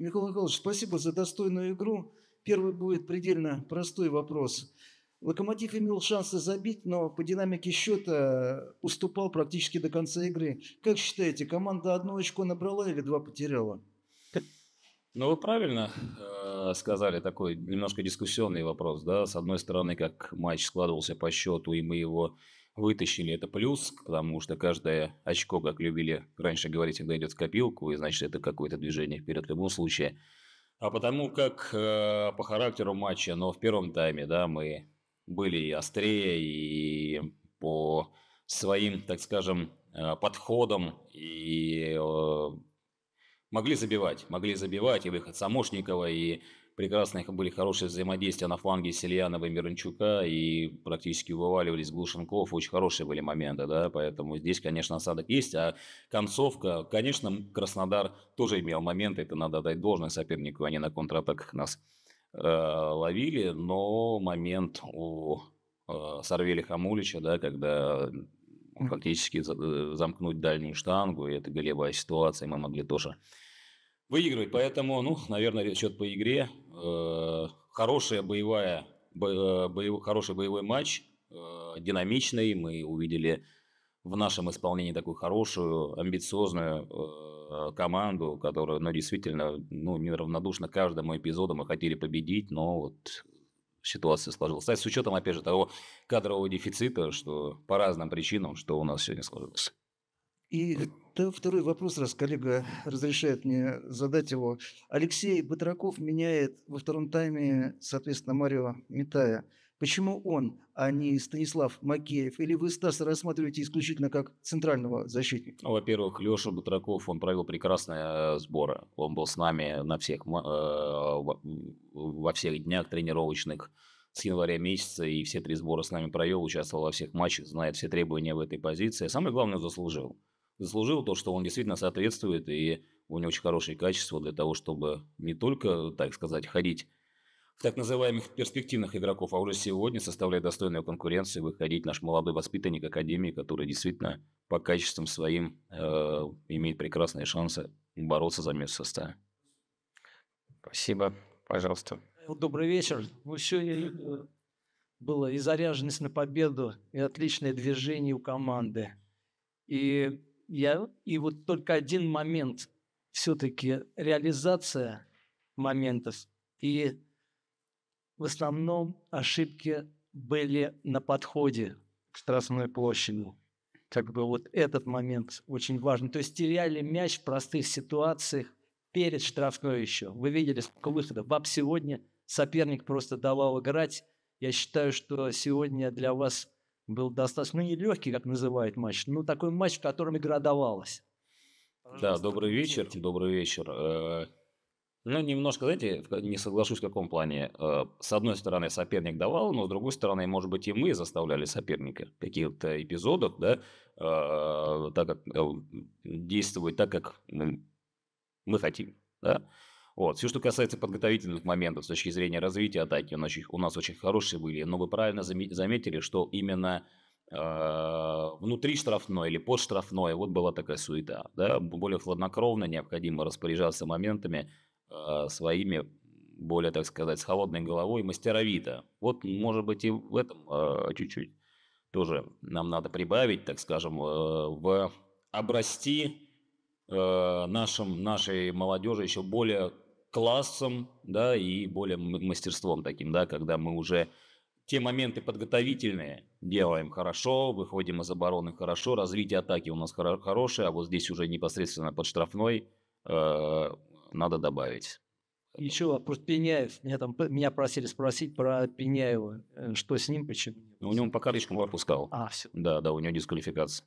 Михаил Николаевич, спасибо за достойную игру. Первый будет предельно простой вопрос. Локомотив имел шансы забить, но по динамике счета уступал практически до конца игры. Как считаете, команда одно очко набрала или два потеряла? Ну, вы правильно э, сказали, такой немножко дискуссионный вопрос, да, с одной стороны, как матч складывался по счету, и мы его вытащили, это плюс, потому что каждое очко, как любили раньше говорить, всегда идет в копилку, и значит это какое-то движение вперед в любом случае. А потому как э, по характеру матча, но в первом тайме, да, мы были и острее, и по своим, так скажем, э, подходам и э, Могли забивать, могли забивать, и выход Самошникова, и прекрасные были хорошие взаимодействия на фланге Сельянова и Мирончука, и практически вываливались Глушенков, очень хорошие были моменты, да, поэтому здесь, конечно, осадок есть, а концовка, конечно, Краснодар тоже имел моменты, это надо дать должное сопернику, они на контратаках нас э, ловили, но момент у э, Сорвели Хамулича, да, когда фактически э, замкнуть дальнюю штангу, и это голевая ситуация, мы могли тоже выигрывать. Поэтому, ну, наверное, счет по игре. Э, хорошая боевая, э, боев, хороший боевой матч, э, динамичный. Мы увидели в нашем исполнении такую хорошую, амбициозную команду, которая, ну, действительно, ну, неравнодушно каждому эпизоду мы хотели победить, но вот ситуация сложилась. с учетом, опять же, того кадрового дефицита, что по разным причинам, что у нас сегодня сложилось. И второй вопрос, раз коллега разрешает мне задать его. Алексей Батраков меняет во втором тайме, соответственно, Марио Митая. Почему он, а не Станислав Макеев? Или вы, Стас, рассматриваете исключительно как центрального защитника? Ну, во-первых, Леша Батраков, он провел прекрасные э, сборы. Он был с нами на всех, э, во всех днях тренировочных с января месяца и все три сбора с нами провел, участвовал во всех матчах, знает все требования в этой позиции. Самое главное, заслужил заслужил то, что он действительно соответствует, и у него очень хорошие качества для того, чтобы не только, так сказать, ходить в так называемых перспективных игроков, а уже сегодня составляет достойную конкуренцию выходить наш молодой воспитанник Академии, который действительно по качествам своим э, имеет прекрасные шансы бороться за место в составе. Спасибо. Пожалуйста. Добрый вечер. Ну, все э, было и заряженность на победу, и отличное движение у команды. И я, и вот только один момент, все-таки реализация моментов. И в основном ошибки были на подходе к Страстной площади. Как бы вот этот момент очень важен. То есть теряли мяч в простых ситуациях перед штрафной еще. Вы видели, сколько выходов. Баб сегодня соперник просто давал играть. Я считаю, что сегодня для вас был достаточно, ну, не легкий, как называют матч, но такой матч, в котором игра давалась. Пожалуйста, да, добрый вечер, видите. добрый вечер. Ну, немножко, знаете, не соглашусь в каком плане. Э, с одной стороны, соперник давал, но с другой стороны, может быть, и мы заставляли соперника каких-то эпизодов, да, э, так как э, действовать так, как ну, мы хотим, да. Вот. Все, что касается подготовительных моментов с точки зрения развития атаки, у нас, у нас очень хорошие были, но вы правильно заметили, что именно а, внутри штрафной или подштрафной, вот была такая суета. Да? Более хладнокровно необходимо распоряжаться моментами э, своими, более, так сказать, с холодной головой, мастеровито. Вот, может быть, и в этом э, чуть-чуть тоже нам надо прибавить, так скажем, э, в обрасти нашим, нашей молодежи еще более классом, да, и более мастерством таким, да, когда мы уже те моменты подготовительные делаем хорошо, выходим из обороны хорошо, развитие атаки у нас хоро- хорошее, а вот здесь уже непосредственно под штрафной э, надо добавить. Еще вопрос Пеняев. Меня, там, меня просили спросить про Пеняева. Э, что с ним, почему? Ну, у него по карточкам пропускал. А, все. Да, да, у него дисквалификация.